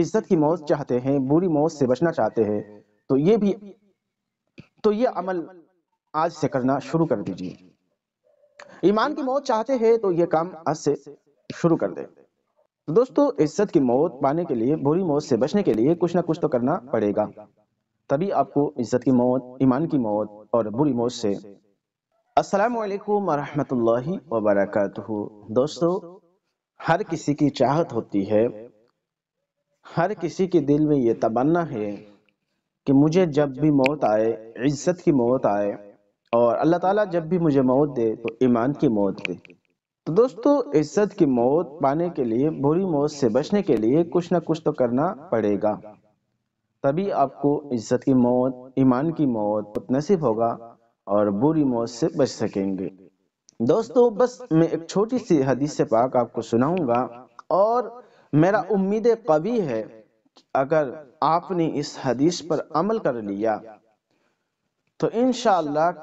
इज्जत की मौत चाहते हैं बुरी मौत से बचना चाहते हैं तो ये भी तो ये अमल आज से करना शुरू कर दीजिए ईमान की मौत चाहते हैं तो ये काम आज से शुरू कर दे तो दोस्तों इज्जत की मौत पाने के लिए बुरी मौत से बचने के लिए कुछ ना कुछ तो करना पड़ेगा तभी आपको इज्जत की मौत ईमान की मौत और बुरी मौत से असलकम वरहमत वबरक दोस्तों हर किसी की चाहत होती है हर किसी के दिल में ये तमन्ना है कि मुझे जब भी मौत आए इज्जत की मौत आए और अल्लाह ताला जब भी मुझे मौत दे तो ईमान की मौत दे तो दोस्तों इज्जत की मौत पाने के लिए बुरी मौत से बचने के लिए कुछ ना कुछ तो करना पड़ेगा तभी आपको इज्जत की मौत ईमान की मौत नसीब होगा और बुरी मौत से बच सकेंगे दोस्तों बस मैं एक छोटी सी हदीस से पाक आपको सुनाऊंगा और मेरा उम्मीद कवि है अगर आपने इस हदीस पर अमल कर लिया तो इन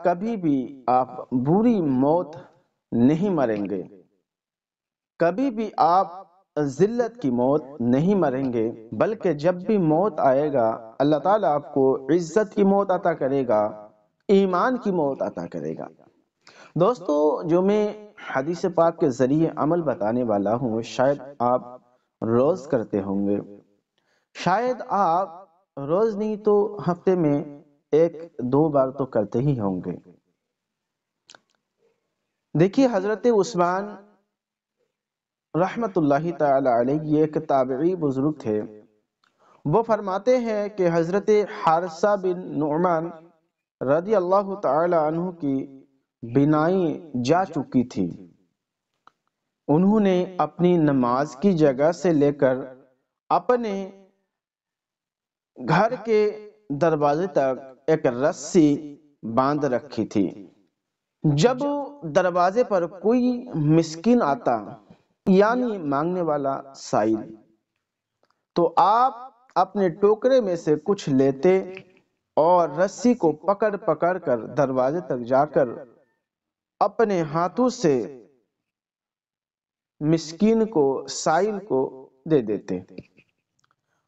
कभी भी आप बुरी मौत नहीं मरेंगे कभी भी आप जिल्लत की मौत नहीं मरेंगे बल्कि जब भी मौत आएगा अल्लाह ताला आपको इज्जत की मौत अता करेगा ईमान की मौत अता करेगा दोस्तों जो मैं हदीस पाक के ज़रिए अमल बताने वाला हूँ शायद आप रोज करते होंगे शायद आप रोज नहीं तो हफ्ते में एक दो बार तो करते ही होंगे देखिए हजरत उस्मान रहमतुल्लाह ताली ये एक ताबी बुजुर्ग थे वो फरमाते हैं कि हजरत हारसा बिन नुमान रदी अल्लाह तु की बिनाई जा चुकी थी उन्होंने अपनी नमाज की जगह से लेकर अपने घर के दरवाजे तक एक रस्सी बांध रखी थी जब दरवाजे पर कोई मिस्किन आता यानी मांगने वाला साइल तो आप अपने टोकरे में से कुछ लेते और रस्सी को पकड़ पकड़ कर दरवाजे तक जाकर अपने हाथों से मिस्किन को साइल को दे देते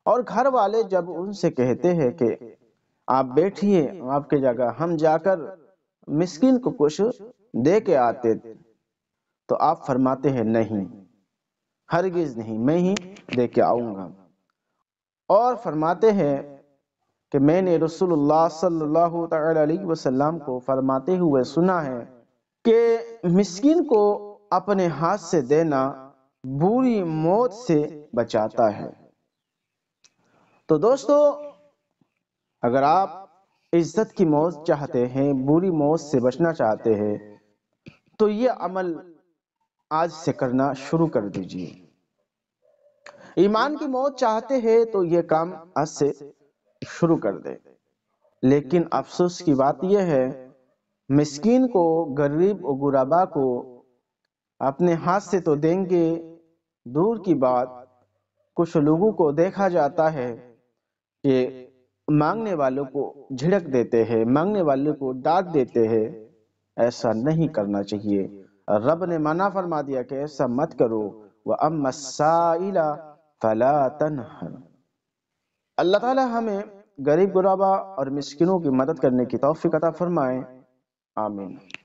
और घर वाले जब उनसे कहते हैं कि आप बैठिए आपके जगह हम जाकर मिस्किन को कुछ दे के आते तो आप फरमाते हैं नहीं हरगिज नहीं मैं ही दे के आऊंगा और फरमाते हैं कि मैंने रसूलुल्लाह सल्लल्लाहु अलैहि वसल्लम को फरमाते हुए सुना है कि मिस्किन को अपने हाथ से देना बुरी मौत से बचाता है तो दोस्तों अगर आप इज्जत की मौत चाहते हैं बुरी मौत से बचना चाहते हैं तो यह अमल आज से करना शुरू कर दीजिए ईमान की मौत चाहते हैं तो यह काम आज से शुरू कर दे लेकिन अफसोस की बात यह है मिस्किन को गरीब और गुराबा को अपने हाथ से तो देंगे दूर की बात कुछ लोगों को देखा जाता है कि मांगने वालों को झिड़क देते हैं मांगने वालों को डांट देते हैं ऐसा नहीं करना चाहिए रब ने मना फरमा दिया कि ऐसा मत करो वह अमसाइला फला तनहर अल्लाह ताला हमें गरीब गुराबा और मिस्किनों की मदद करने की तोफ़ी अता फरमाए आमीन